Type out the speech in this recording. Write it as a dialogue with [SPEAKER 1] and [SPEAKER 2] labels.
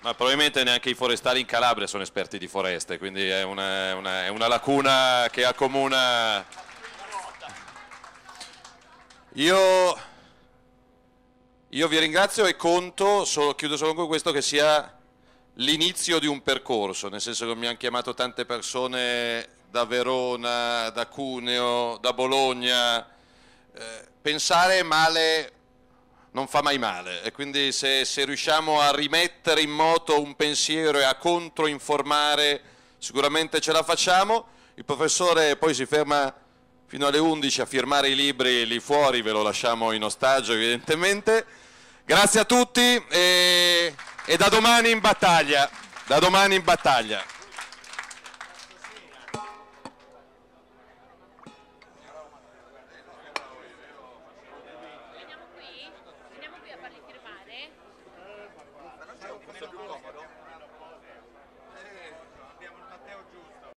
[SPEAKER 1] Ma probabilmente neanche i forestali in Calabria sono esperti di foreste, quindi è una, una, è una lacuna che accomuna... Io,
[SPEAKER 2] io, vi ringrazio e conto, solo, chiudo solo con questo, che sia l'inizio di un percorso, nel senso che mi hanno chiamato tante persone da Verona, da Cuneo, da Bologna. Eh, pensare male non fa mai male e quindi se, se, riusciamo a rimettere in moto un pensiero e a controinformare sicuramente ce la facciamo. Il professore poi si ferma fino alle 11 a firmare i libri lì fuori, ve lo lasciamo in ostaggio evidentemente. Grazie a tutti e, e da domani in battaglia.
[SPEAKER 3] Da domani in battaglia.